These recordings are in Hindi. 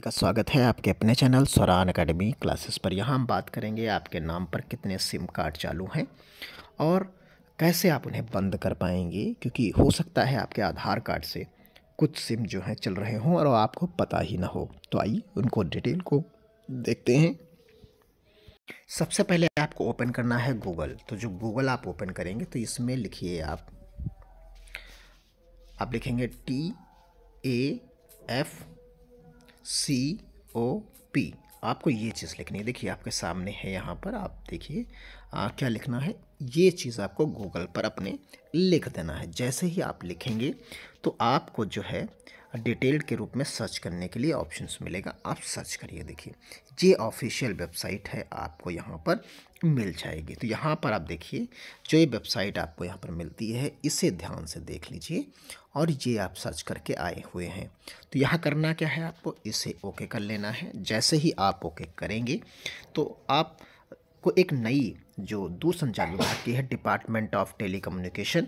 का स्वागत है आपके अपने चैनल स्वरान अकेडमी क्लासेस पर यहाँ हम बात करेंगे आपके नाम पर कितने सिम कार्ड चालू हैं और कैसे आप उन्हें बंद कर पाएंगे क्योंकि हो सकता है आपके आधार कार्ड से कुछ सिम जो हैं चल रहे हों और आपको पता ही ना हो तो आइए उनको डिटेल को देखते हैं सबसे पहले आपको ओपन करना है गूगल तो जो गूगल आप ओपन करेंगे तो इसमें लिखिए आप आप लिखेंगे T A F C O P आपको ये चीज़ लिखनी है देखिए आपके सामने है यहाँ पर आप देखिए क्या लिखना है ये चीज़ आपको गूगल पर अपने लिख देना है जैसे ही आप लिखेंगे तो आपको जो है डिटेल्ड के रूप में सर्च करने के लिए ऑप्शंस मिलेगा आप सर्च करिए देखिए ये ऑफिशियल वेबसाइट है आपको यहाँ पर मिल जाएगी तो यहाँ पर आप देखिए जो ये वेबसाइट आपको यहाँ पर मिलती है इसे ध्यान से देख लीजिए और ये आप सर्च करके आए हुए हैं तो यहाँ करना क्या है आपको इसे ओके कर लेना है जैसे ही आप ओके करेंगे तो आप को एक नई जो दूरसंचार विभाग की है डिपार्टमेंट ऑफ कम्युनिकेशन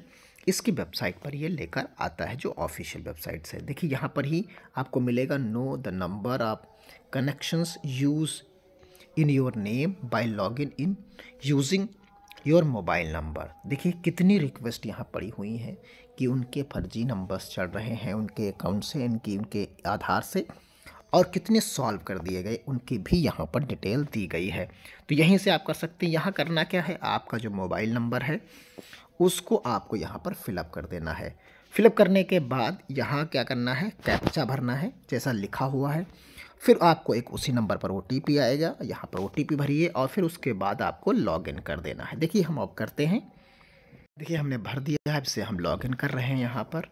इसकी वेबसाइट पर ये लेकर आता है जो ऑफिशियल वेबसाइट से देखिए यहाँ पर ही आपको मिलेगा know the number of connections use in your name by log in in using your mobile number देखिए कितनी रिक्वेस्ट यहाँ पड़ी हुई हैं कि उनके फर्जी नंबर्स चढ़ रहे हैं उनके अकाउंट से इनकी उनके आधार से और कितने सॉल्व कर दिए गए उनकी भी यहाँ पर डिटेल दी गई है तो यहीं से आप कर सकते हैं यहाँ करना क्या है आपका जो मोबाइल नंबर है उसको आपको यहाँ पर फिलअप कर देना है फिलअप करने के बाद यहाँ क्या करना है कैप्चा भरना है जैसा लिखा हुआ है फिर आपको एक उसी नंबर पर ओ आएगा यहाँ पर ओ भरिए और फिर उसके बाद आपको लॉग इन कर देना है देखिए हम अब करते हैं देखिए हमने भर दिया है अब से हम लॉगिन कर रहे हैं यहाँ पर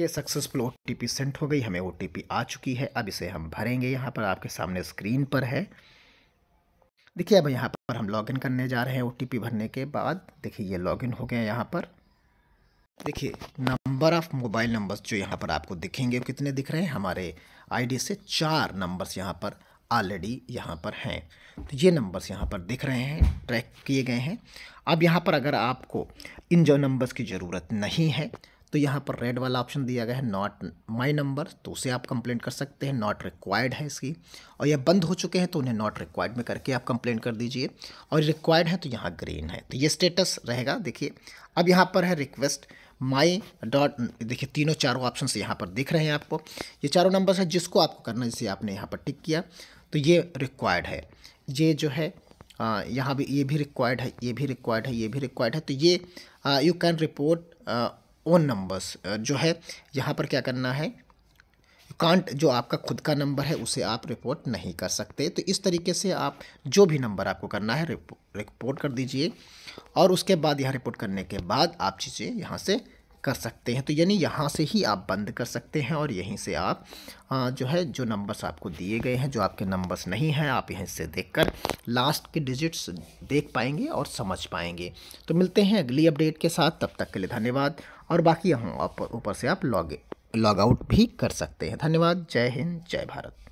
ये सक्सेसफुल ओ टी सेंट हो गई हमें ओ आ चुकी है अब इसे हम भरेंगे यहाँ पर आपके सामने स्क्रीन पर है देखिए अब यहाँ पर हम लॉगिन करने जा रहे हैं ओ भरने के बाद देखिए ये लॉगिन हो गया यहाँ पर देखिए नंबर ऑफ़ मोबाइल नंबर्स जो यहाँ पर आपको दिखेंगे कितने दिख रहे हैं हमारे आईडी से चार नंबर्स यहाँ पर ऑलरेडी यहाँ पर हैं तो ये नंबर्स यहाँ पर दिख रहे हैं ट्रैक किए गए हैं अब यहाँ पर अगर आपको इन जो नंबर्स की ज़रूरत नहीं है तो यहाँ पर रेड वाला ऑप्शन दिया गया है नॉट माई नंबर तो उसे आप कंप्लेंट कर सकते हैं नॉट रिक्वायर्ड है इसकी और यह बंद हो चुके हैं तो उन्हें नॉट रिक्वायर्ड में करके आप कंप्लेंट कर दीजिए और रिक्वायर्ड है तो यहाँ ग्रीन है तो ये स्टेटस रहेगा देखिए अब यहाँ पर है रिक्वेस्ट माई डॉट देखिए तीनों चारों ऑप्शन यहाँ पर दिख रहे हैं आपको ये चारों नंबर है जिसको आपको करना है जिसे आपने यहाँ पर टिक किया तो ये रिक्वायर्ड है ये जो है यहाँ भी ये भी रिक्वायर्ड है ये भी रिक्वायर्ड है ये भी रिक्वायर्ड है तो ये you can report own numbers जो है यहाँ पर क्या करना है कांट जो आपका खुद का नंबर है उसे आप रिपोर्ट नहीं कर सकते तो इस तरीके से आप जो भी नंबर आपको करना है रिपोर्ट कर दीजिए और उसके बाद यहाँ रिपोर्ट करने के बाद आप चीज़ें यहाँ से कर सकते हैं तो यानी यहाँ से ही आप बंद कर सकते हैं और यहीं से आप जो है जो नंबर्स आपको दिए गए हैं जो आपके नंबर्स नहीं हैं आप यहीं से देखकर लास्ट के डिजिट्स देख पाएंगे और समझ पाएंगे तो मिलते हैं अगली अपडेट के साथ तब तक के लिए धन्यवाद और बाकी यहाँ ऊपर से आप लॉग लॉग आउट भी कर सकते हैं धन्यवाद जय हिंद जय भारत